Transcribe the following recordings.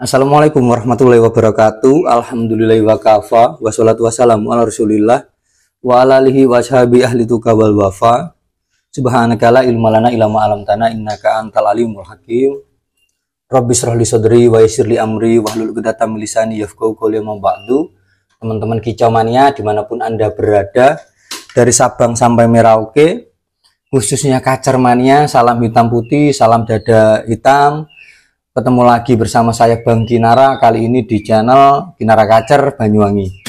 Assalamualaikum warahmatullahi wabarakatuh. Alhamdulillahi wa kafa. Wassalatu wassalamu ala rasulillah. Wa ala alihi wa sahabi ahli tuka wal wafa. Subhanaka la ilma lana illa ma alamtana innaka antal alimul hakim. Rabbi li sodri wa li amri wa hlul gedata lisani yafkau qawli ba'du. Teman-teman kicau mania dimanapun Anda berada dari Sabang sampai Merauke khususnya kacermania mania salam hitam putih salam dada hitam Ketemu lagi bersama saya Bang Kinara kali ini di channel Kinara Kacer Banyuwangi.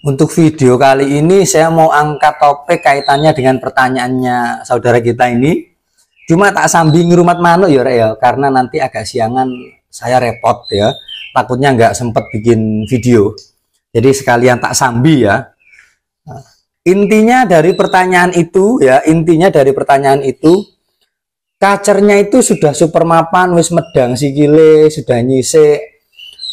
Untuk video kali ini saya mau angkat topik kaitannya dengan pertanyaannya saudara kita ini. Cuma tak sambil rumah mano ya Rek ya, karena nanti agak siangan saya repot ya. Takutnya nggak sempat bikin video. Jadi sekalian tak sambi ya. Intinya dari pertanyaan itu ya, intinya dari pertanyaan itu kacernya itu sudah super mapan wis medang sikile sudah nyise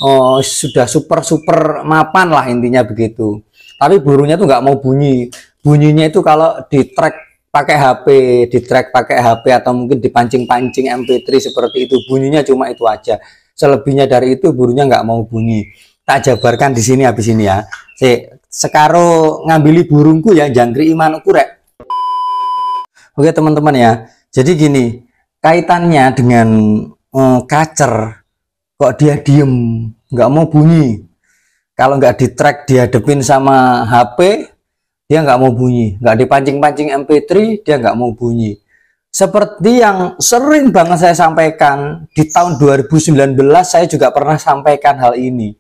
oh, sudah super super mapan lah intinya begitu tapi burungnya tuh nggak mau bunyi bunyinya itu kalau di track pakai HP di track pakai HP atau mungkin dipancing-pancing MP3 seperti itu bunyinya cuma itu aja selebihnya dari itu burungnya nggak mau bunyi tak jabarkan di sini habis ini ya si sekaro ngambili burungku ya jangkrik iman kurek oke teman-teman ya jadi gini kaitannya dengan kacer eh, kok dia diem nggak mau bunyi kalau nggak di track depin sama HP dia nggak mau bunyi nggak dipancing-pancing MP3 dia nggak mau bunyi seperti yang sering banget saya sampaikan di tahun 2019 saya juga pernah sampaikan hal ini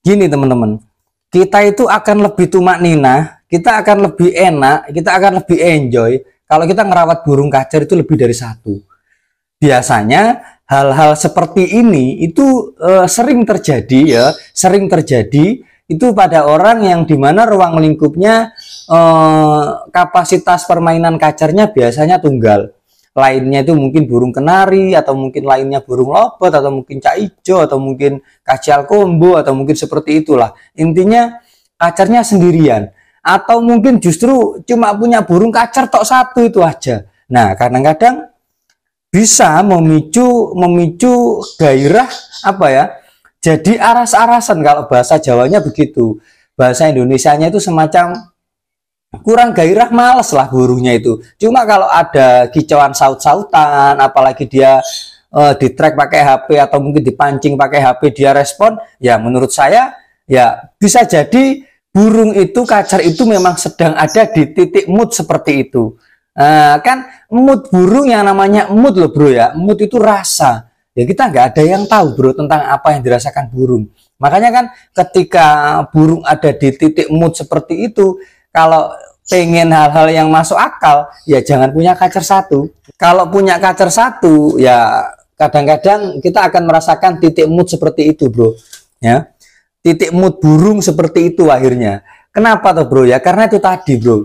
gini teman-teman kita itu akan lebih tumak nina kita akan lebih enak kita akan lebih enjoy kalau kita ngerawat burung kacer itu lebih dari satu biasanya hal-hal seperti ini itu uh, sering terjadi ya, sering terjadi itu pada orang yang dimana ruang lingkupnya uh, kapasitas permainan kacarnya biasanya tunggal. Lainnya itu mungkin burung kenari atau mungkin lainnya burung lobet atau mungkin cak atau mungkin kacal kombo atau mungkin seperti itulah. Intinya kacarnya sendirian atau mungkin justru cuma punya burung kacar tok satu itu aja. Nah, kadang-kadang bisa memicu memicu gairah apa ya jadi aras-arasan kalau bahasa Jawanya begitu bahasa Indonesia-nya itu semacam kurang gairah males lah gurunya itu cuma kalau ada kicauan saut-sautan apalagi dia uh, eh, di track pakai HP atau mungkin dipancing pakai HP dia respon ya menurut saya ya bisa jadi burung itu kacar itu memang sedang ada di titik mood seperti itu Nah, kan mood burung yang namanya mood loh bro ya. Mood itu rasa. Ya kita nggak ada yang tahu bro tentang apa yang dirasakan burung. Makanya kan ketika burung ada di titik mood seperti itu, kalau pengen hal-hal yang masuk akal, ya jangan punya kacer satu. Kalau punya kacer satu, ya kadang-kadang kita akan merasakan titik mood seperti itu bro. Ya, titik mood burung seperti itu akhirnya. Kenapa tuh bro ya? Karena itu tadi bro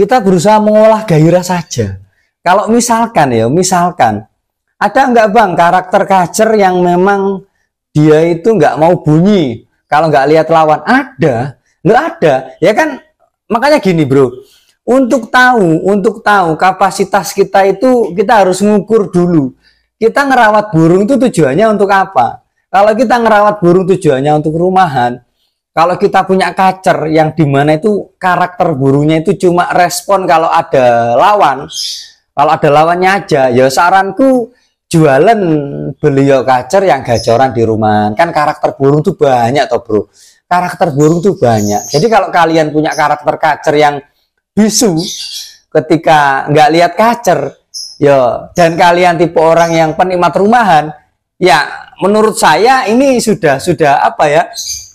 kita berusaha mengolah gairah saja. Kalau misalkan ya, misalkan ada enggak bang karakter kacer yang memang dia itu enggak mau bunyi kalau enggak lihat lawan ada, enggak ada ya kan makanya gini bro untuk tahu untuk tahu kapasitas kita itu kita harus mengukur dulu kita ngerawat burung itu tujuannya untuk apa kalau kita ngerawat burung tujuannya untuk rumahan kalau kita punya kacer yang dimana itu karakter burunya itu cuma respon kalau ada lawan kalau ada lawannya aja ya saranku jualan beliau kacer yang gacoran di rumah kan karakter burung tuh banyak toh bro karakter burung tuh banyak jadi kalau kalian punya karakter kacer yang bisu ketika nggak lihat kacer ya dan kalian tipe orang yang penikmat rumahan ya menurut saya ini sudah sudah apa ya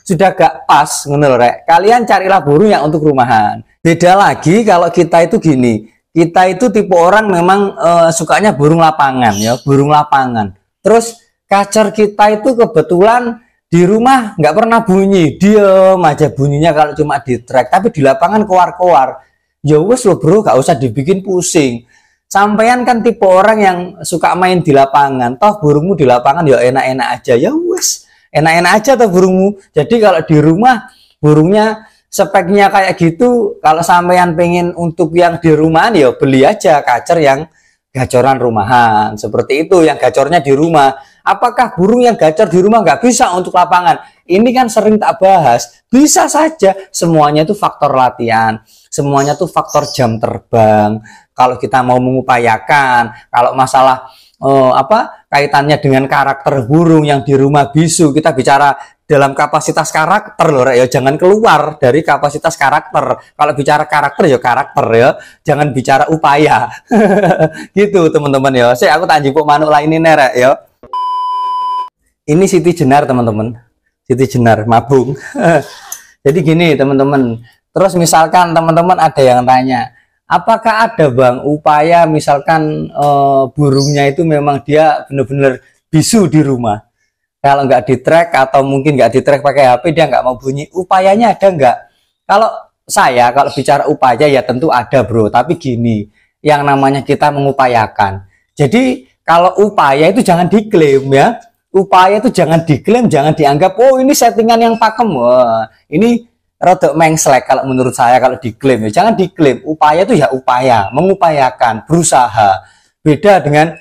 sudah gak pas ngono rek. Kalian carilah burung yang untuk rumahan. Beda lagi kalau kita itu gini, kita itu tipe orang memang uh, sukanya burung lapangan ya, burung lapangan. Terus kacer kita itu kebetulan di rumah nggak pernah bunyi, diem aja bunyinya kalau cuma di track, tapi di lapangan keluar-keluar. Ya wes lo bro, gak usah dibikin pusing. Sampean kan tipe orang yang suka main di lapangan, toh burungmu di lapangan ya enak-enak aja. Ya wes, enak-enak aja tuh burungmu jadi kalau di rumah burungnya speknya kayak gitu kalau sampean pengen untuk yang di rumah ya beli aja kacer yang gacoran rumahan seperti itu yang gacornya di rumah apakah burung yang gacor di rumah nggak bisa untuk lapangan ini kan sering tak bahas bisa saja semuanya itu faktor latihan semuanya itu faktor jam terbang kalau kita mau mengupayakan kalau masalah uh, apa kaitannya dengan karakter burung yang di rumah bisu kita bicara dalam kapasitas karakter loh ya jangan keluar dari kapasitas karakter kalau bicara karakter ya karakter ya jangan bicara upaya gitu teman-teman ya saya aku tanjung jipuk manuk ini nerek ya ini Siti Jenar teman-teman Siti Jenar mabung jadi gini teman-teman terus misalkan teman-teman ada yang tanya apakah ada bang upaya misalkan e, burungnya itu memang dia benar-benar bisu di rumah kalau nggak di track atau mungkin nggak di track pakai HP dia nggak mau bunyi upayanya ada nggak kalau saya kalau bicara upaya ya tentu ada bro tapi gini yang namanya kita mengupayakan jadi kalau upaya itu jangan diklaim ya upaya itu jangan diklaim jangan dianggap oh ini settingan yang pakem Wah, ini rotok mengslek kalau menurut saya kalau diklaim ya jangan diklaim upaya itu ya upaya mengupayakan berusaha beda dengan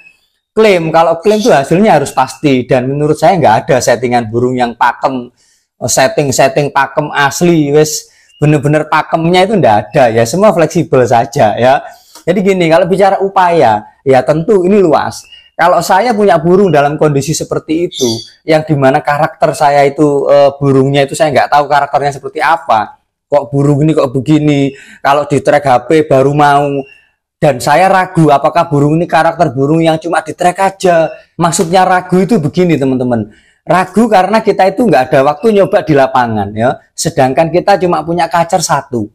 klaim kalau klaim itu hasilnya harus pasti dan menurut saya nggak ada settingan burung yang pakem eh, setting-setting pakem asli wes bener-bener pakemnya itu ndak ada ya semua fleksibel saja ya jadi gini kalau bicara upaya ya tentu ini luas kalau saya punya burung dalam kondisi seperti itu, yang dimana karakter saya itu e, burungnya itu saya nggak tahu karakternya seperti apa. Kok burung ini kok begini? Kalau di track HP baru mau dan saya ragu apakah burung ini karakter burung yang cuma di track aja maksudnya ragu itu begini teman-teman ragu karena kita itu nggak ada waktu nyoba di lapangan ya sedangkan kita cuma punya kacer satu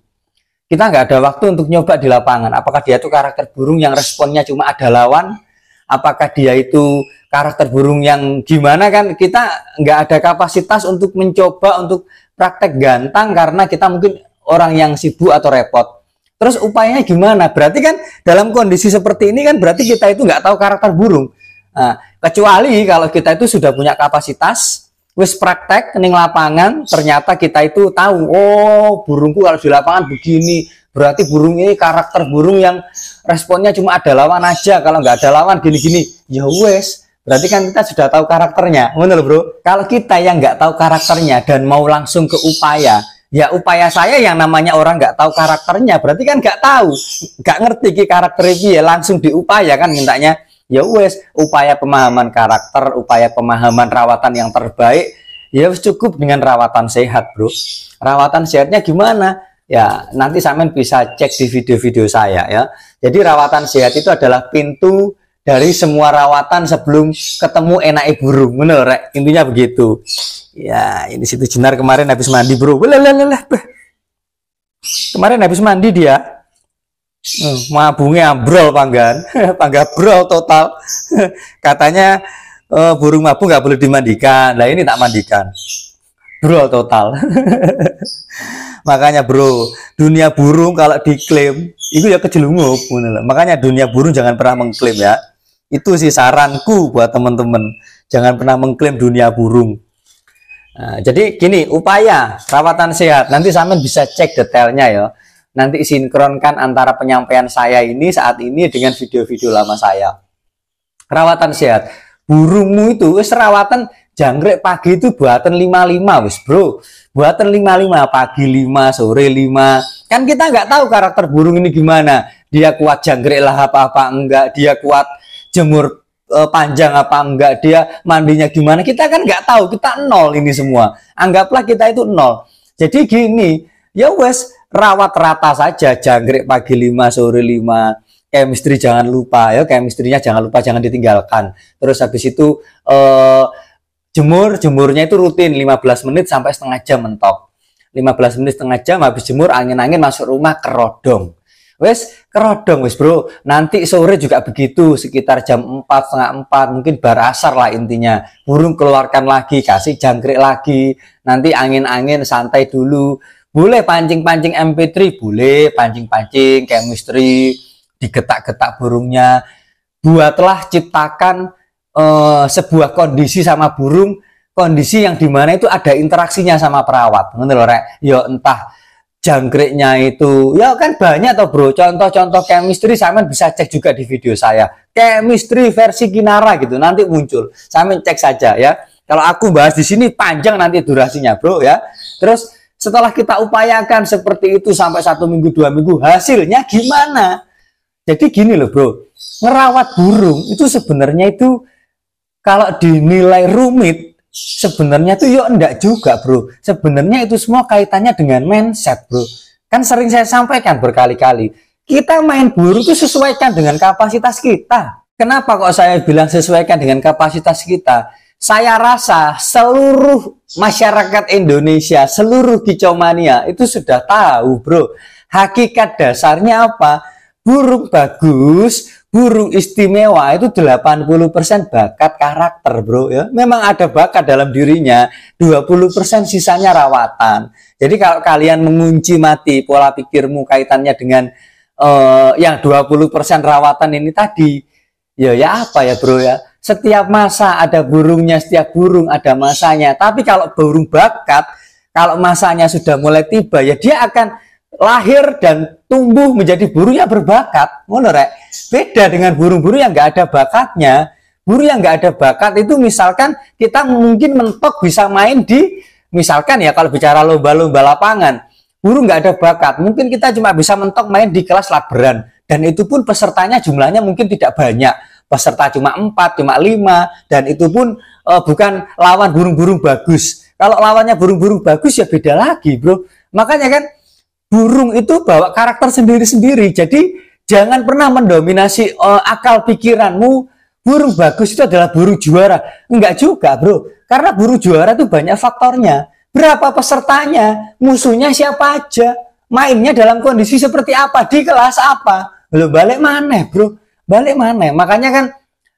kita nggak ada waktu untuk nyoba di lapangan apakah dia itu karakter burung yang responnya cuma ada lawan apakah dia itu karakter burung yang gimana kan kita nggak ada kapasitas untuk mencoba untuk praktek gantang karena kita mungkin orang yang sibuk atau repot terus upayanya gimana berarti kan dalam kondisi seperti ini kan berarti kita itu nggak tahu karakter burung nah, kecuali kalau kita itu sudah punya kapasitas wis praktek kening lapangan ternyata kita itu tahu oh burungku kalau di lapangan begini berarti burung ini karakter burung yang responnya cuma ada lawan aja kalau nggak ada lawan gini-gini ya wes berarti kan kita sudah tahu karakternya bener bro kalau kita yang nggak tahu karakternya dan mau langsung ke upaya ya upaya saya yang namanya orang nggak tahu karakternya berarti kan nggak tahu nggak ngerti ki karakter dia langsung diupaya kan mintanya ya wes upaya pemahaman karakter upaya pemahaman rawatan yang terbaik ya cukup dengan rawatan sehat bro rawatan sehatnya gimana ya nanti samen bisa cek di video-video saya ya jadi rawatan sehat itu adalah pintu dari semua rawatan sebelum ketemu enak burung bener intinya begitu ya ini situ jenar kemarin habis mandi bro Leleleleh. kemarin habis mandi dia Oh, mabungnya ambrol panggan brol total katanya uh, burung mabung nggak boleh dimandikan nah ini tak mandikan bro total makanya bro dunia burung kalau diklaim itu ya kejelungup gitu makanya dunia burung jangan pernah mengklaim ya itu sih saranku buat teman-teman jangan pernah mengklaim dunia burung nah, jadi gini upaya rawatan sehat nanti sampean bisa cek detailnya ya nanti sinkronkan antara penyampaian saya ini saat ini dengan video-video lama saya. Rawatan sehat. Burungmu itu wis rawatan jangkrik pagi itu buatan 55 wis, Bro. Buatan 55 pagi 5, sore 5. Kan kita nggak tahu karakter burung ini gimana. Dia kuat jangkrik lah apa apa enggak, dia kuat jemur eh, panjang apa enggak, dia mandinya gimana. Kita kan nggak tahu, kita nol ini semua. Anggaplah kita itu nol. Jadi gini, ya wes rawat rata saja jangkrik pagi 5 sore 5 chemistry jangan lupa ya chemistry jangan lupa jangan ditinggalkan terus habis itu eh, jemur jemurnya itu rutin 15 menit sampai setengah jam mentok 15 menit setengah jam habis jemur angin-angin masuk rumah kerodong wes kerodong wes bro nanti sore juga begitu sekitar jam 4 setengah 4 mungkin bar asar lah intinya burung keluarkan lagi kasih jangkrik lagi nanti angin-angin santai dulu boleh pancing-pancing MP3 boleh pancing-pancing chemistry digetak-getak burungnya buatlah ciptakan uh, sebuah kondisi sama burung kondisi yang dimana itu ada interaksinya sama perawat menurut lho rek ya entah jangkriknya itu ya kan banyak toh bro contoh-contoh chemistry sama bisa cek juga di video saya chemistry versi Kinara gitu nanti muncul saya cek saja ya kalau aku bahas di sini panjang nanti durasinya bro ya terus setelah kita upayakan seperti itu sampai satu minggu, dua minggu, hasilnya gimana? Jadi gini loh bro, merawat burung itu sebenarnya itu kalau dinilai rumit, sebenarnya itu yuk ya enggak juga bro. Sebenarnya itu semua kaitannya dengan mindset bro. Kan sering saya sampaikan berkali-kali, kita main burung itu sesuaikan dengan kapasitas kita. Kenapa kok saya bilang sesuaikan dengan kapasitas kita? saya rasa seluruh masyarakat Indonesia, seluruh kicomania itu sudah tahu, bro. Hakikat dasarnya apa? Burung bagus, burung istimewa itu 80% bakat karakter, bro. Ya, memang ada bakat dalam dirinya, 20% sisanya rawatan. Jadi kalau kalian mengunci mati pola pikirmu kaitannya dengan uh, yang 20% rawatan ini tadi, ya ya apa ya, bro ya? Setiap masa ada burungnya, setiap burung ada masanya. Tapi kalau burung bakat, kalau masanya sudah mulai tiba, ya dia akan lahir dan tumbuh menjadi burung yang berbakat. Menurut rek. Beda dengan burung-burung yang nggak ada bakatnya. Burung yang nggak ada bakat itu misalkan kita mungkin mentok bisa main di misalkan ya kalau bicara lomba-lomba lapangan burung nggak ada bakat mungkin kita cuma bisa mentok main di kelas laberan dan itu pun pesertanya jumlahnya mungkin tidak banyak peserta cuma empat, cuma lima, dan itu pun e, bukan lawan burung-burung bagus. Kalau lawannya burung-burung bagus ya beda lagi, bro. Makanya kan burung itu bawa karakter sendiri-sendiri. Jadi jangan pernah mendominasi e, akal pikiranmu. Burung bagus itu adalah burung juara. Enggak juga, bro. Karena burung juara itu banyak faktornya. Berapa pesertanya, musuhnya siapa aja, mainnya dalam kondisi seperti apa, di kelas apa. Belum balik mana, bro balik mana makanya kan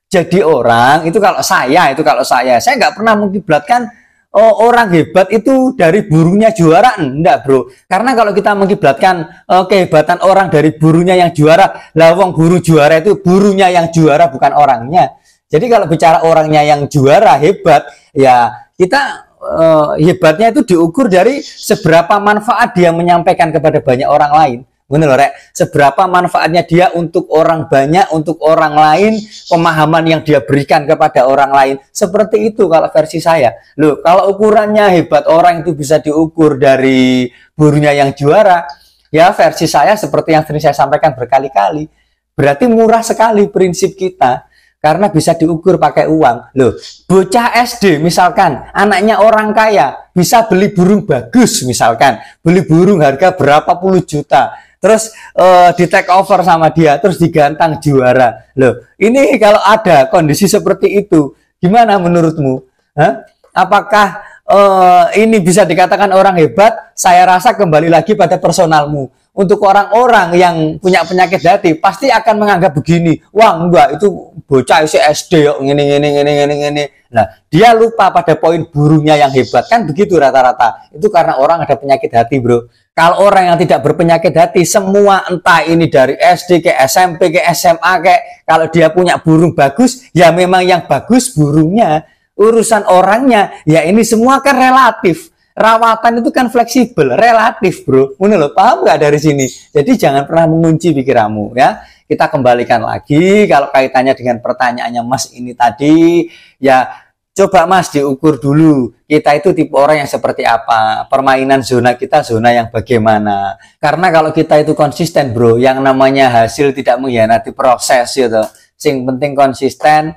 jadi orang itu kalau saya itu kalau saya saya nggak pernah mengkiblatkan oh, orang hebat itu dari burungnya juara enggak bro karena kalau kita mengkiblatkan oh, kehebatan orang dari burungnya yang juara lawang burung buru juara itu burungnya yang juara bukan orangnya jadi kalau bicara orangnya yang juara hebat ya kita Uh, hebatnya itu diukur dari seberapa manfaat dia menyampaikan kepada banyak orang lain Bener loh, rek, seberapa manfaatnya dia untuk orang banyak, untuk orang lain, pemahaman yang dia berikan kepada orang lain. Seperti itu kalau versi saya. Loh, kalau ukurannya hebat orang itu bisa diukur dari burunya yang juara. Ya versi saya seperti yang sering saya sampaikan berkali-kali. Berarti murah sekali prinsip kita karena bisa diukur pakai uang. Loh, bocah SD misalkan anaknya orang kaya bisa beli burung bagus misalkan, beli burung harga berapa puluh juta terus uh, di take over sama dia terus digantang juara loh ini kalau ada kondisi seperti itu gimana menurutmu Hah? apakah uh, ini bisa dikatakan orang hebat saya rasa kembali lagi pada personalmu untuk orang-orang yang punya penyakit hati pasti akan menganggap begini wah enggak itu bocah isi SD yuk, ini ini ini ini ini Nah, dia lupa pada poin burungnya yang hebat. Kan begitu rata-rata. Itu karena orang ada penyakit hati, bro. Kalau orang yang tidak berpenyakit hati, semua entah ini dari SD ke SMP ke SMA ke, kalau dia punya burung bagus, ya memang yang bagus burungnya. Urusan orangnya, ya ini semua kan relatif. Rawatan itu kan fleksibel, relatif bro. Menurut lo paham nggak dari sini? Jadi jangan pernah mengunci pikiranmu ya kita kembalikan lagi kalau kaitannya dengan pertanyaannya Mas ini tadi ya coba Mas diukur dulu kita itu tipe orang yang seperti apa permainan zona kita zona yang bagaimana karena kalau kita itu konsisten bro yang namanya hasil tidak mengkhianati proses gitu sing penting konsisten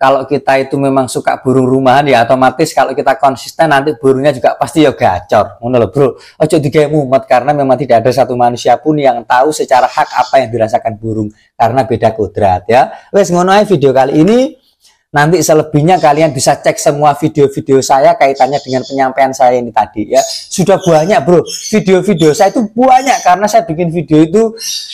kalau kita itu memang suka burung rumahan ya otomatis kalau kita konsisten nanti burungnya juga pasti ya gacor ngono bro ojo digawe mumet karena memang tidak ada satu manusia pun yang tahu secara hak apa yang dirasakan burung karena beda kodrat ya wes ngono aja video kali ini nanti selebihnya kalian bisa cek semua video-video saya kaitannya dengan penyampaian saya ini tadi ya sudah banyak bro video-video saya itu banyak karena saya bikin video itu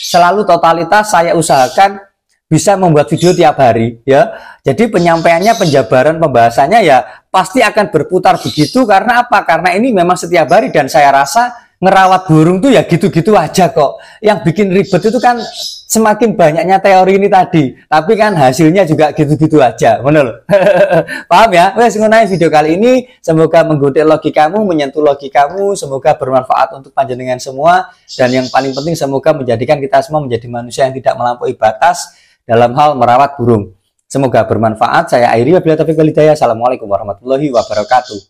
selalu totalitas saya usahakan bisa membuat video tiap hari ya. Jadi penyampaiannya, penjabaran, pembahasannya ya pasti akan berputar begitu karena apa? Karena ini memang setiap hari dan saya rasa ngerawat burung tuh ya gitu-gitu aja kok. Yang bikin ribet itu kan semakin banyaknya teori ini tadi, tapi kan hasilnya juga gitu-gitu aja. menurut Paham ya? Wes mengenai video kali ini semoga logi kamu menyentuh logi kamu semoga bermanfaat untuk panjenengan semua dan yang paling penting semoga menjadikan kita semua menjadi manusia yang tidak melampaui batas dalam hal merawat burung. Semoga bermanfaat. Saya Airi, Wabila taufiq Walidaya. Assalamualaikum warahmatullahi wabarakatuh.